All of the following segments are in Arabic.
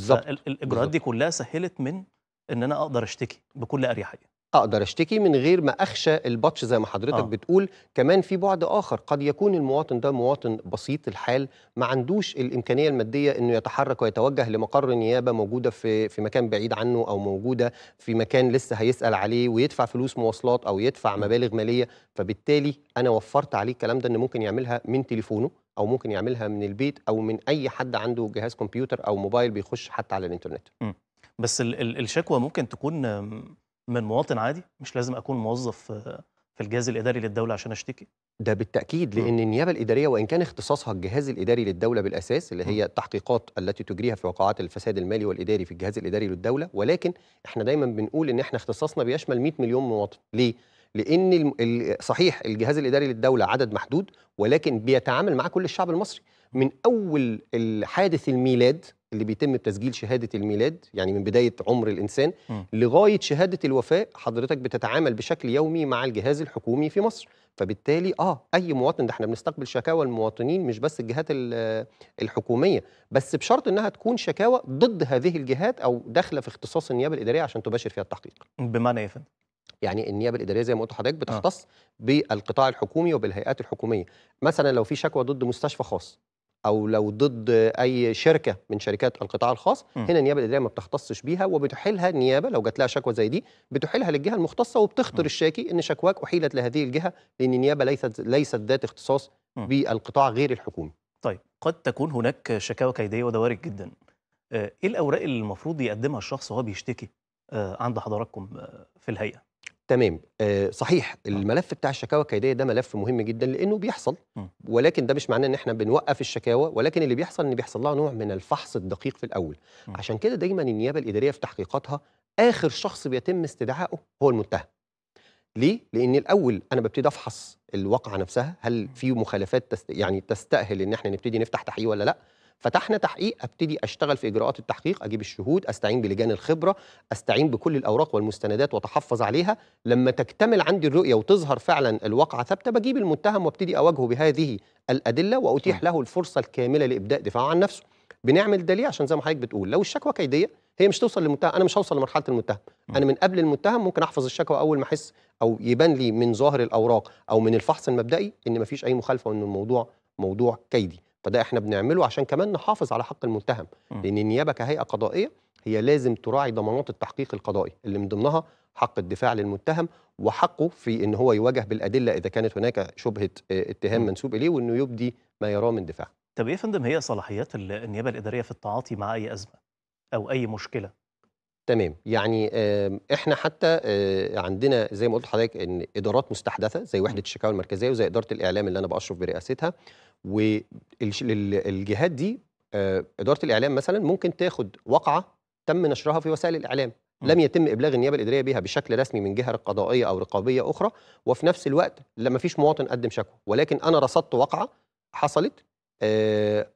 بالظبط الاجراءات دي كلها سهلت من ان انا اقدر اشتكي بكل اريحيه اقدر اشتكي من غير ما اخشى البطش زي ما حضرتك آه. بتقول كمان في بعد اخر قد يكون المواطن ده مواطن بسيط الحال ما عندوش الامكانيه الماديه انه يتحرك ويتوجه لمقر نيابه موجوده في في مكان بعيد عنه او موجوده في مكان لسه هيسال عليه ويدفع فلوس مواصلات او يدفع مبالغ ماليه فبالتالي انا وفرت عليه الكلام ده ان ممكن يعملها من تليفونه او ممكن يعملها من البيت او من اي حد عنده جهاز كمبيوتر او موبايل بيخش حتى على الانترنت م. بس ال ال الشكوى ممكن تكون من مواطن عادي مش لازم اكون موظف في الجهاز الاداري للدوله عشان اشتكي ده بالتاكيد لان النيابه الاداريه وان كان اختصاصها الجهاز الاداري للدوله بالاساس اللي هي التحقيقات التي تجريها في وقعات الفساد المالي والاداري في الجهاز الاداري للدوله ولكن احنا دايما بنقول ان احنا اختصاصنا بيشمل 100 مليون مواطن ليه لان صحيح الجهاز الاداري للدوله عدد محدود ولكن بيتعامل مع كل الشعب المصري من اول حادث الميلاد اللي بيتم تسجيل شهاده الميلاد يعني من بدايه عمر الانسان م. لغايه شهاده الوفاه حضرتك بتتعامل بشكل يومي مع الجهاز الحكومي في مصر فبالتالي اه اي مواطن ده احنا بنستقبل شكاوى المواطنين مش بس الجهات الحكوميه بس بشرط انها تكون شكاوى ضد هذه الجهات او داخله في اختصاص النيابه الاداريه عشان تباشر فيها التحقيق بمعنى إيه يا فندم يعني النيابه الاداريه زي ما قلت لحضرتك آه. بتختص آه. بالقطاع الحكومي وبالهيئات الحكوميه مثلا لو في شكوى ضد مستشفى خاص او لو ضد اي شركه من شركات القطاع الخاص م. هنا النيابه الاداريه ما بتختصش بيها وبتحيلها النيابه لو جات لها شكوى زي دي بتحيلها للجهه المختصه وبتخطر م. الشاكي ان شكواك احيلت لهذه الجهه لان النيابه ليست ليست ذات اختصاص م. بالقطاع غير الحكومي طيب قد تكون هناك شكاوى كيديه وارد جدا آه، ايه الاوراق اللي المفروض يقدمها الشخص وهو بيشتكي آه، عند حضراتكم في الهيئه تمام آه صحيح آه. الملف بتاع الشكاوى الكيديه ده ملف مهم جدا لانه بيحصل ولكن ده مش معناه ان احنا بنوقف الشكاوى ولكن اللي بيحصل ان بيحصل لها نوع من الفحص الدقيق في الاول عشان كده دايما النيابه الاداريه في تحقيقاتها اخر شخص بيتم استدعائه هو المتهم ليه؟ لأن الأول أنا ببتدي أفحص الواقعة نفسها هل في مخالفات تست... يعني تستأهل إن إحنا نبتدي نفتح تحقيق ولا لأ؟ فتحنا تحقيق ابتدي اشتغل في اجراءات التحقيق اجيب الشهود استعين بلجان الخبره استعين بكل الاوراق والمستندات واتحفظ عليها لما تكتمل عندي الرؤيه وتظهر فعلا الواقعه ثابته بجيب المتهم وابتدي اواجهه بهذه الادله واتيح له الفرصه الكامله لابداء دفاعه عن نفسه بنعمل ده ليه عشان زي ما حضرتك بتقول لو الشكوى كيديه هي مش توصل للمتهم انا مش هوصل لمرحله المتهم انا من قبل المتهم ممكن احفظ الشكوى اول ما احس او يبان لي من ظاهر الاوراق او من الفحص المبدئي ان مفيش اي مخالفه وان الموضوع موضوع كيدي فده احنا بنعمله عشان كمان نحافظ على حق المتهم لان النيابه كهيئه قضائيه هي لازم تراعي ضمانات التحقيق القضائي اللي من ضمنها حق الدفاع للمتهم وحقه في ان هو يواجه بالادله اذا كانت هناك شبهه آه، اتهام منسوب اليه وانه يبدي ما يراه من دفاع. طب يا فندم هي صلاحيات النيابه الاداريه في التعاطي مع اي ازمه او اي مشكله؟ تمام يعني احنا حتى آه، عندنا زي ما قلت لحضرتك ان ادارات مستحدثه زي وحده الشكاوى المركزيه وزي اداره الاعلام اللي انا باشرف برئاستها والجهات دي آه، اداره الاعلام مثلا ممكن تاخد وقعه تم نشرها في وسائل الاعلام لم يتم ابلاغ النيابه الاداريه بها بشكل رسمي من جهه قضائيه او رقابيه اخرى وفي نفس الوقت لما فيش مواطن قدم شكوى ولكن انا رصدت وقعه حصلت آه،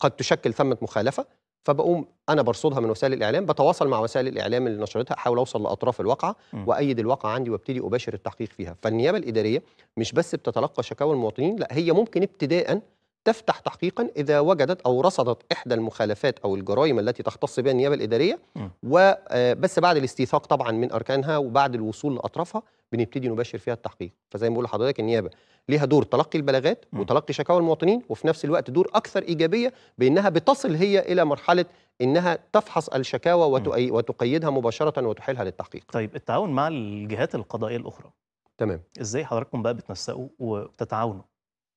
قد تشكل ثمه مخالفه فبقوم انا برصدها من وسائل الاعلام بتواصل مع وسائل الاعلام اللي نشرتها احاول اوصل لاطراف الواقعه وايد الواقعه عندي وابتدي اباشر التحقيق فيها فالنيابه الاداريه مش بس بتتلقى شكاوى المواطنين لا هي ممكن ابتداء تفتح تحقيقا اذا وجدت او رصدت احدى المخالفات او الجرائم التي تختص بها النيابه الاداريه وبس آه، بعد الاستيثاق طبعا من اركانها وبعد الوصول لاطرافها بنبتدي نباشر فيها التحقيق فزي ما بقول لحضرتك النيابه ليها دور تلقي البلاغات وتلقي شكاوى المواطنين وفي نفس الوقت دور اكثر ايجابيه بانها بتصل هي الى مرحله انها تفحص الشكاوى وتقيدها مباشره وتحيلها للتحقيق. طيب التعاون مع الجهات القضائيه الاخرى. تمام. ازاي حضراتكم بقى بتنسقوا وبتتعاونوا؟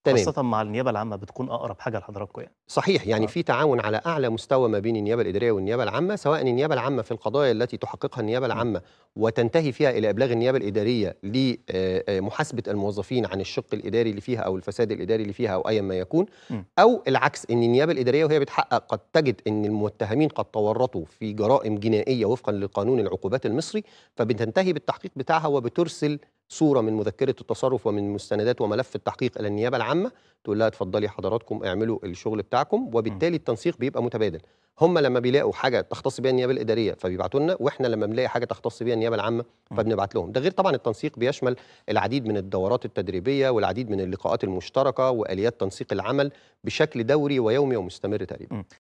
تمام. خاصة مع النيابة العامة بتكون أقرب حاجة لحضراتكم يعني صحيح يعني آه. في تعاون على أعلى مستوى ما بين النيابة الإدارية والنيابة العامة سواء النيابة العامة في القضايا التي تحققها النيابة العامة وتنتهي فيها إلى إبلاغ النيابة الإدارية لمحاسبة آه، آه، الموظفين عن الشق الإداري اللي فيها أو الفساد الإداري اللي فيها أو أيا ما يكون م. أو العكس إن النيابة الإدارية وهي بتحقق قد تجد إن المتهمين قد تورطوا في جرائم جنائية وفقا لقانون العقوبات المصري فبتنتهي بالتحقيق بتاعها وبترسل صوره من مذكره التصرف ومن مستندات وملف التحقيق الى النيابه العامه تقول لها اتفضلي حضراتكم اعملوا الشغل بتاعكم وبالتالي التنسيق بيبقى متبادل هم لما بيلاقوا حاجه تختص بيها النيابه الاداريه فبيبعتوا لنا واحنا لما بنلاقي حاجه تختص بيها النيابه العامه فبنبعت لهم ده غير طبعا التنسيق بيشمل العديد من الدورات التدريبيه والعديد من اللقاءات المشتركه واليات تنسيق العمل بشكل دوري ويومي ومستمر تقريبا